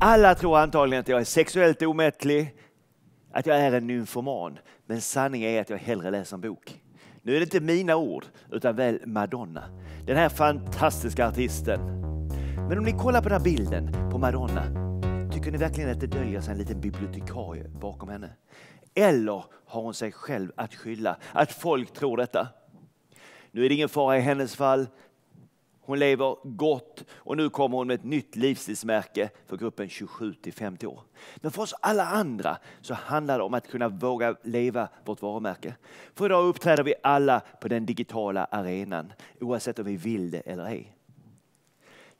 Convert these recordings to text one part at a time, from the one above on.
Alla tror antagligen att jag är sexuellt omättlig, att jag är en nymfoman. Men sanningen är att jag hellre läser en bok. Nu är det inte mina ord, utan väl Madonna. Den här fantastiska artisten. Men om ni kollar på den här bilden på Madonna, tycker ni verkligen att det döljer sig en liten bibliotekarie bakom henne? Eller har hon sig själv att skylla, att folk tror detta? Nu är det ingen fara i hennes fall, hon lever gott och nu kommer hon med ett nytt livsstilsmärke för gruppen 27 till 50 år. Men för oss alla andra så handlar det om att kunna våga leva vårt varumärke. För idag uppträder vi alla på den digitala arenan oavsett om vi vill det eller ej.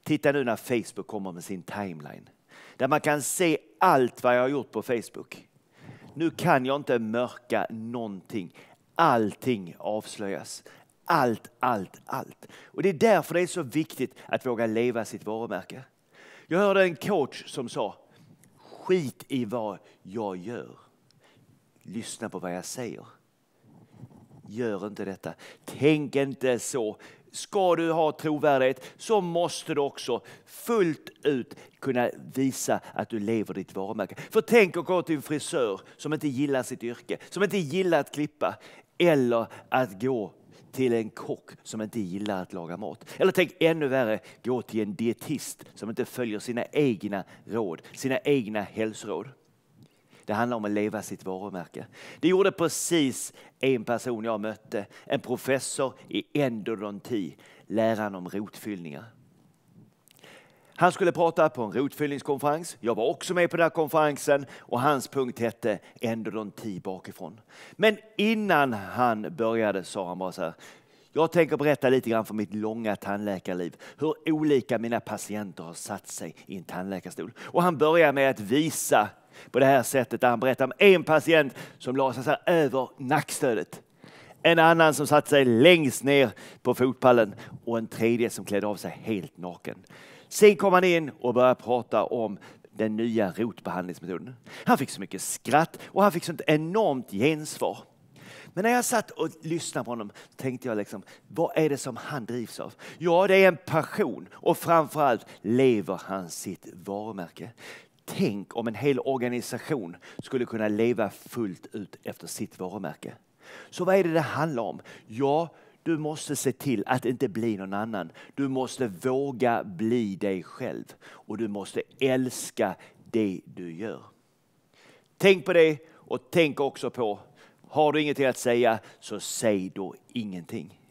Titta nu när Facebook kommer med sin timeline där man kan se allt vad jag har gjort på Facebook. Nu kan jag inte mörka någonting. Allting avslöjas allt, allt, allt. Och Det är därför det är så viktigt att våga leva sitt varumärke. Jag hörde en coach som sa, skit i vad jag gör. Lyssna på vad jag säger. Gör inte detta. Tänk inte så. Ska du ha trovärdighet så måste du också fullt ut kunna visa att du lever ditt varumärke. För tänk att gå till en frisör som inte gillar sitt yrke, som inte gillar att klippa eller att gå till en kock som inte gillar att laga mat. Eller tänk ännu värre, gå till en dietist som inte följer sina egna råd, sina egna hälsoråd. Det handlar om att leva sitt varumärke. Det gjorde precis en person jag mötte, en professor i endodonti, läraren om rotfyllningar. Han skulle prata på en rotfyllningskonferens. Jag var också med på den konferensen och hans punkt hette Ändå de tio bakifrån. Men innan han började sa han bara så här. Jag tänker berätta lite grann för mitt långa tandläkarliv, hur olika mina patienter har satt sig i en tandläkarstol. Och han börjar med att visa på det här sättet där han berättar om en patient som la sig över nackstödet en annan som satte sig längst ner på fotpallen och en tredje som klädde av sig helt naken. Sen kom han in och började prata om den nya rotbehandlingsmetoden. Han fick så mycket skratt och han fick sånt enormt gensvar. Men när jag satt och lyssnade på honom tänkte jag liksom, vad är det som han drivs av? Ja, det är en passion och framförallt lever han sitt varumärke. Tänk om en hel organisation skulle kunna leva fullt ut efter sitt varumärke. Så vad är det det handlar om? Ja, du måste se till att inte bli någon annan. Du måste våga bli dig själv och du måste älska det du gör. Tänk på det och tänk också på, har du ingenting att säga så säg då ingenting.